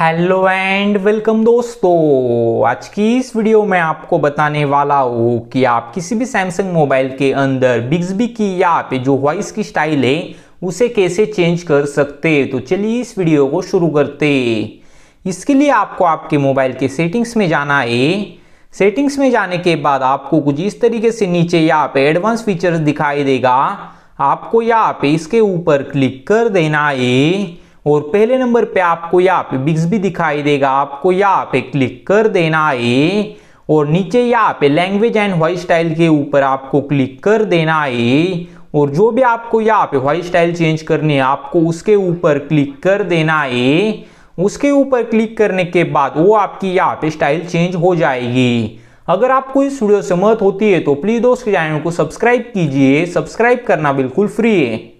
hello and welcome दोस्तों आज की इस वीडियो में आपको बताने वाला हूँ कि आप किसी भी सैमसंग मोबाइल के अंदर बिग्सबी की या पे जो वॉइस की स्टाइल है उसे कैसे चेंज कर सकते तो चलिए इस वीडियो को शुरू करते इसके लिए आपको आपके मोबाइल के सेटिंग्स में जाना है सेटिंग्स में जाने के बाद आपको कुछ इस तरीके से नीचे यहाँ पे एडवांस फीचर्स दिखाई देगा आपको यहाँ पे इसके ऊपर क्लिक कर देना है और पहले नंबर पे आपको यहाँ पे बिग्स भी दिखाई देगा आपको यहाँ पे क्लिक कर देना है और नीचे यहाँ पे लैंग्वेज एंड वॉइस स्टाइल के ऊपर आपको क्लिक कर देना है और जो भी आपको यहाँ पे वॉइस स्टाइल चेंज करनी है आपको उसके ऊपर क्लिक कर देना है उसके ऊपर क्लिक करने के बाद वो आपकी यहाँ पे स्टाइल चेंज हो जाएगी अगर आपको इस वीडियो से मत होती है तो प्लीज़ दोस्त चैनल को सब्सक्राइब कीजिए सब्सक्राइब करना बिल्कुल फ्री है